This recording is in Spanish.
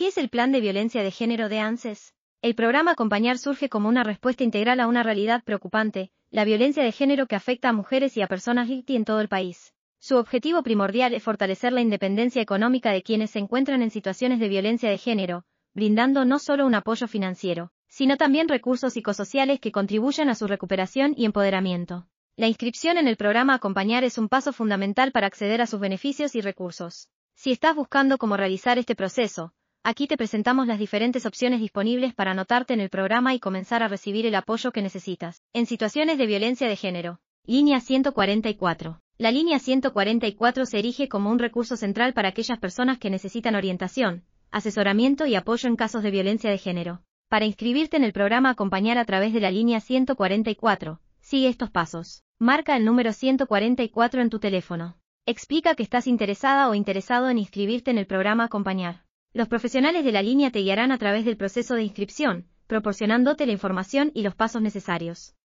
¿Qué es el plan de violencia de género de ANSES? El programa Acompañar surge como una respuesta integral a una realidad preocupante, la violencia de género que afecta a mujeres y a personas LGBT en todo el país. Su objetivo primordial es fortalecer la independencia económica de quienes se encuentran en situaciones de violencia de género, brindando no solo un apoyo financiero, sino también recursos psicosociales que contribuyan a su recuperación y empoderamiento. La inscripción en el programa Acompañar es un paso fundamental para acceder a sus beneficios y recursos. Si estás buscando cómo realizar este proceso, Aquí te presentamos las diferentes opciones disponibles para anotarte en el programa y comenzar a recibir el apoyo que necesitas. En situaciones de violencia de género. Línea 144. La línea 144 se erige como un recurso central para aquellas personas que necesitan orientación, asesoramiento y apoyo en casos de violencia de género. Para inscribirte en el programa Acompañar a través de la línea 144, sigue estos pasos. Marca el número 144 en tu teléfono. Explica que estás interesada o interesado en inscribirte en el programa Acompañar. Los profesionales de la línea te guiarán a través del proceso de inscripción, proporcionándote la información y los pasos necesarios.